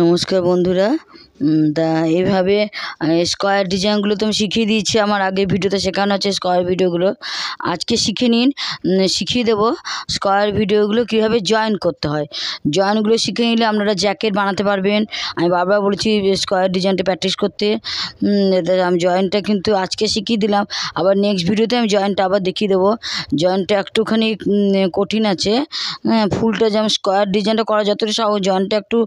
নমস্কার বন্ধুরা তা এভাবে স্কোয়ার ডিজাইনগুলো তো আমি শিখিয়ে দিয়েছি আমার আগের ভিডিওতে শেখানো আছে স্কোয়ার ভিডিওগুলো আজকে শিখে নিন শিখিয়ে দেবো স্কোয়ার ভিডিওগুলো কীভাবে জয়েন করতে হয় জয়েনগুলো শিখে নিলে আপনারা জ্যাকেট বানাতে পারবেন আমি বারবার বলেছি স্কোয়ার ডিজাইনটা প্র্যাকটিস করতে আমি জয়েনটা কিন্তু আজকে শিখিয়ে দিলাম আবার নেক্সট ভিডিওতে আমি জয়েনটা আবার দেখিয়ে দেবো জয়েনটা একটুখানি কঠিন আছে হ্যাঁ, ফুলটা যেমন স্কোয়ার ডিজাইনটা করা যতটা সহজ জয়েনটা একটু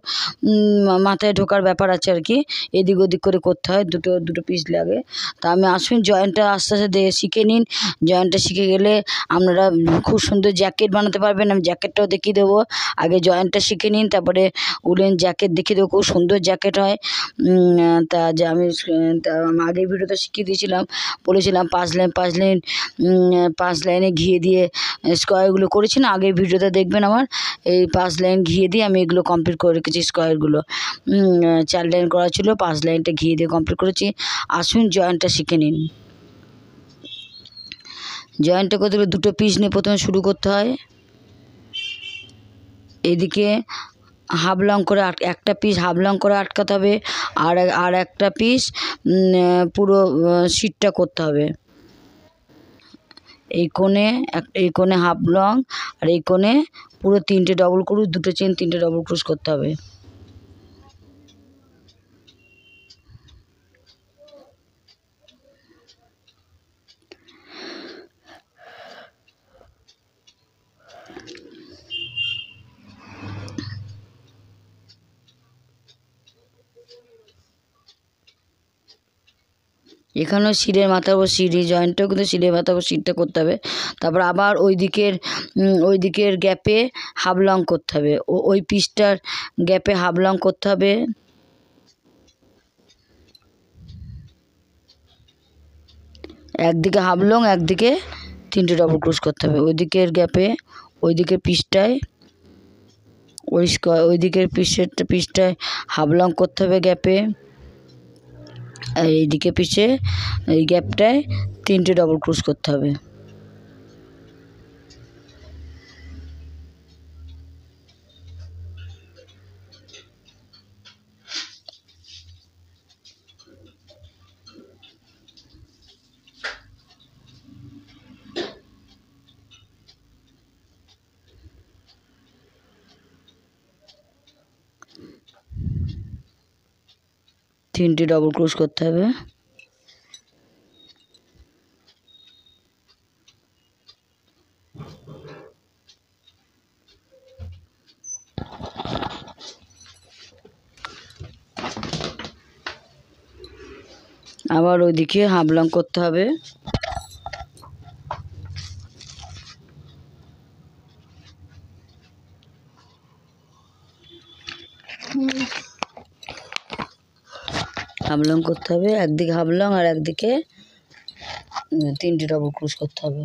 মাথায় ঢোকার ব্যাপার আছে আর কি এদিক ওদিক করে করতে হয় দুটো দুটো পিস লাগে তা আমি আসুন জয়েন্টটা আস্তে আস্তে দিয়ে শিখে নিন জয়েন্টটা শিখে গেলে আপনারা খুব সুন্দর জ্যাকেট বানাতে পারবেন আমি জ্যাকেটটাও দেখিয়ে দেবো আগে জয়েন্টটা শিখে নিন তারপরে উলেন জ্যাকেট দেখিয়ে দেবো খুব সুন্দর জ্যাকেট হয় তা যে আমি তা আগের ভিডিওতে শিখিয়ে দিয়েছিলাম বলেছিলাম পাঁচ লাইন পাঁচ লাইন পাঁচ লাইনে ঘিয়ে দিয়ে স্কোয়ারগুলো করেছি না আগের ভিডিওতে দেখবেন আমার এই পাঁচ লাইন ঘিয়ে দিয়ে আমি এগুলো কমপ্লিট করে রেখেছি স্কোয়ারগুলো চার লাইন লাইন করা ছিল পাঁচ লাইনটা ঘি দিয়ে কমপ্লিট করেছি আসুন জয়েন্টটা শিখে নিন জয়েন্টটা করতে হলে দুটো পিস নিয়ে প্রথমে শুরু করতে হয় এদিকে হাফ লং করে একটা পিস হাফ লং করে আটকাতে হবে আর আর একটা পিস পুরো সিটটা করতে হবে এই কোণে এক এই কোণে হাফ লং আর এই কোণে পুরো তিনটে ডবল ক্রুশ দুটো চেন তিনটে ডবল ক্রুশ করতে হবে এখানেও সিটের মাথার উপর সিঁড়ি এই জয়েন্টটাও কিন্তু সিটের মাথার উপর সিঁড়িটা করতে হবে তারপর আবার ওই দিকের ওই দিকের গ্যাপে হাফ লং করতে হবে ও ওই পিসটার গ্যাপে হাফ লং করতে হবে একদিকে হাফ লং একদিকে তিনটে ডবল ক্রুশ করতে হবে ওই দিকের গ্যাপে ওই দিকের পিসটায় ওই ওই দিকের পিসের পিসটায় হাফ লং করতে হবে গ্যাপে আর এইদিকে পিছে এই গ্যাপটায় তিনটে ডবল ক্রস করতে হবে তিনটি ডবল ক্রুশ করতে হবে আবার ওইদিকে হাবলাং করতে হবে Mm-hmm. হাফলং করতে হবে একদিকে হাফলং আর একদিকে তিনটে ডবল ক্রুশ করতে হবে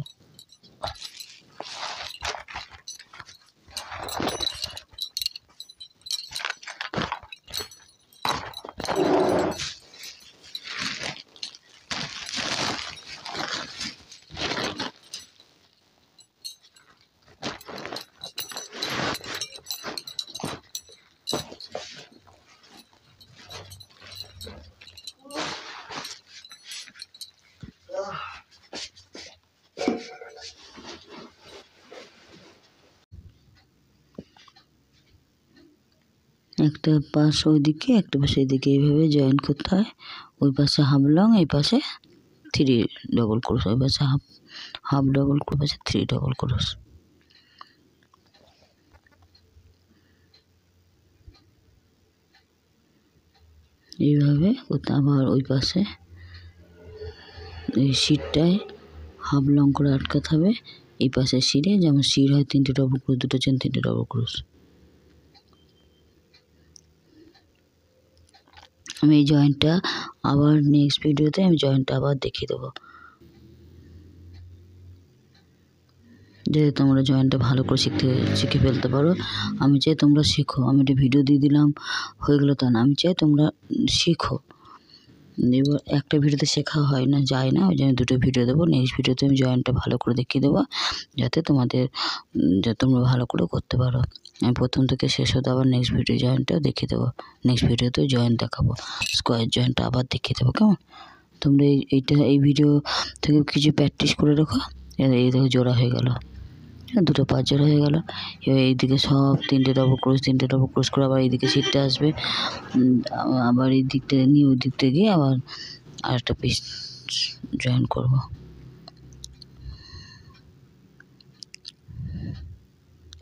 একটা পাশ ওইদিকে একটা পাশে এদিকে এইভাবে জয়েন করতে হয় ওই পাশে হাফ লং এই পাশে থ্রি ডবল ক্রোশ ওই পাশে হাফ হাফ ডবল ক্রোশ পাশে থ্রি ডবল ক্রোশ এইভাবে করতে আবার ওই পাশে এই শিরটায় হাফ লং করে আটকাতে হবে এই পাশে শিরে যেমন শির হয় তিনটে ডবল ক্রোশ দুটো চেন তিনটে ডবল ক্রোশ আমি এই জয়েন্টটা আবার নেক্সট ভিডিওতে আমি জয়েন্টটা আবার দেখিয়ে দেবো যাতে তোমরা জয়েন্টটা ভালো করে শিখতে শিখে ফেলতে পারো আমি চাই তোমরা শিখো আমি একটা ভিডিও দিয়ে দিলাম হয়ে গেলো তা না আমি চাই তোমরা শিখো একটা ভিডিওতে শেখা হয় না যায় না ওই জন্য দুটো ভিডিও দেবো নেক্সট ভিডিওতে আমি জয়েন্টটা ভালো করে দেখিয়ে দেবো যাতে তোমাদের তোমরা ভালো করে করতে পারো আমি প্রথম থেকে শেষ হতে আবার নেক্সট ভিডিও জয়েন্টটাও দেখিয়ে দেবো নেক্সট ভিডিওতেও জয়েন্ট দেখাবো স্কোয়ার জয়েন্টটা আবার দেখিয়ে দেবো কেমন তোমরা এইটা এই ভিডিও থেকে কিছু প্র্যাকটিস করে রেখো এই দেখো জোড়া হয়ে গেলো দুটো পাঁচজন হয়ে গেল এইদিকে সব তিনটে ডবল ক্রস তিনটে ডবল ক্রস করে আবার এইদিকে সিটটা আসবে আবার এই দিকটা নিয়ে ওই থেকে গিয়ে আবার আরেকটা পিস জয়েন করব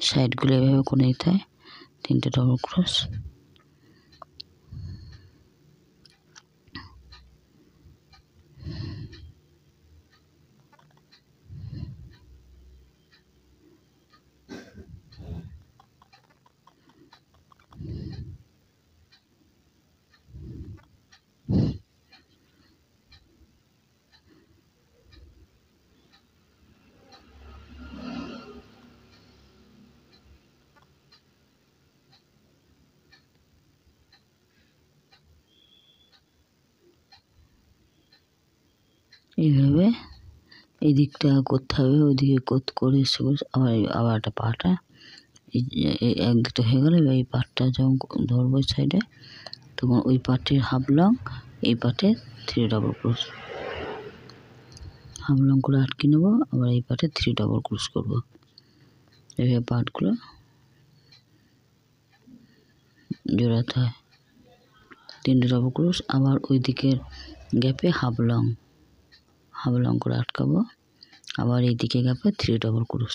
সাইডগুলো এভাবে কোনো নিতে হয় তিনটে ডবল ক্রস এইভাবে এই দিকটা করতে হবে ওদিকে করে আবার আবার একটা পাটা এক দুটো হয়ে গেলে এই পাটটা যখন ধরবো সাইডে তখন ওই পাটের হাফ লং এই পাটে three double cross half long করে আটকে নেবো আবার এই পাটে থ্রি ডবল ক্রুশ করবো এইভাবে পাটগুলো জোড়াতে হয় তিনটে ডবল ক্রুশ আবার ওই দিকের গ্যাপে হাফ লং হাফ লং করে আটকাবো আবার দিকে গাপে থ্রি ডবল ক্রুশ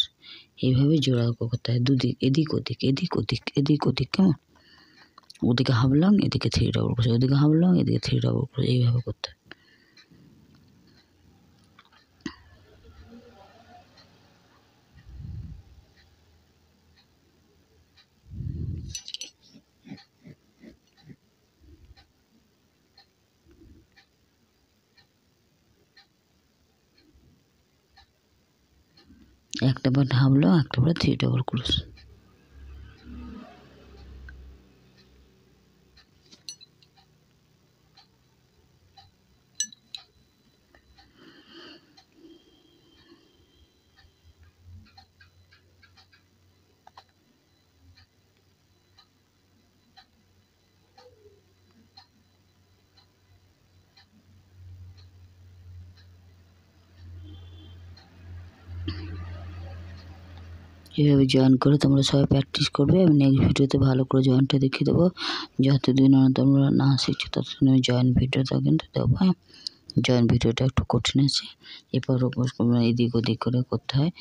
এইভাবে জোড়া করতে হয় দুদিক এদিক ওদিক এদিক ওদিক এদিক ওদিক কেমন ওদিকে হাফ এদিকে থ্রি ডবল ক্রুশ ওদিকে হাফ এদিকে থ্রি ডবল ক্রুস এইভাবে করতে হয় একটা বার হামলো একটা বার থ্রি ডবল ক্রোশ কীভাবে জয়েন করে তোমরা সবাই প্র্যাকটিস করবে আমি নেক্সট ভিডিওতে ভালো করে জয়েনটা দেখিয়ে দেবো যতদিন তোমরা না শিখছো ততদিন আমি জয়েন ভিডিওটা কিন্তু দেবো হ্যাঁ জয়েন ভিডিওটা একটু কঠিন আছে এরপর এদিক ওদিক করে করতে হয়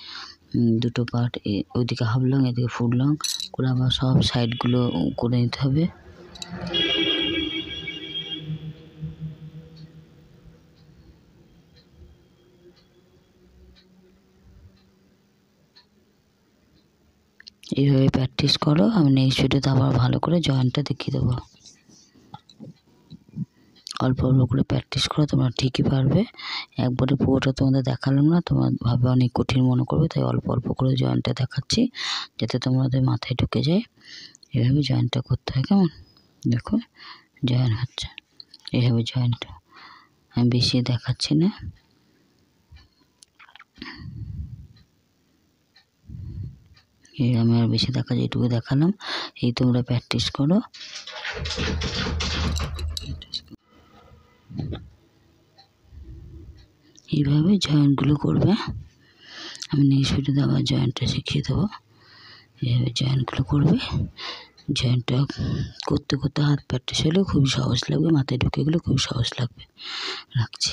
দুটো পার্ট ওদিকে হাফ লং এদিকে ফুল লং করে আবার সব সাইডগুলো করে নিতে হবে প্র্যাকটিস করো আমি নেক্সট ভিডিওতে আবার ভালো করে জয়েন্টটা দেখিয়ে দেবো অল্প অল্প করে প্র্যাকটিস করো তোমরা ঠিকই পারবে একবারে পুরোটা তোমাদের দেখালাম না তোমার ভাবে অনেক কঠিন মনে করবে তাই অল্প অল্প করে জয়েন্টটা দেখাচ্ছি যাতে তোমাদের মাথায় ঢুকে যায় এভাবে জয়েন্টটা করতে হয় কেমন দেখো জয়েন হচ্ছে এভাবে জয়েন্টটা আমি বেশি দেখাচ্ছি না এই আমি আর বেশি দেখা যেটুকু দেখালাম এই তোমরা প্র্যাকটিস করো এইভাবে জয়েন্টগুলো করবে আমি নেক্সট ভিডিওতে আবার জয়েন্টটা শিখিয়ে দেবো এইভাবে জয়েন্টগুলো করবে জয়েন্টটা করতে করতে হাত প্র্যাকটিস হলে খুবই সহজ লাগবে মাথায় ঢুকে গেলে খুবই সহজ লাগবে রাখছি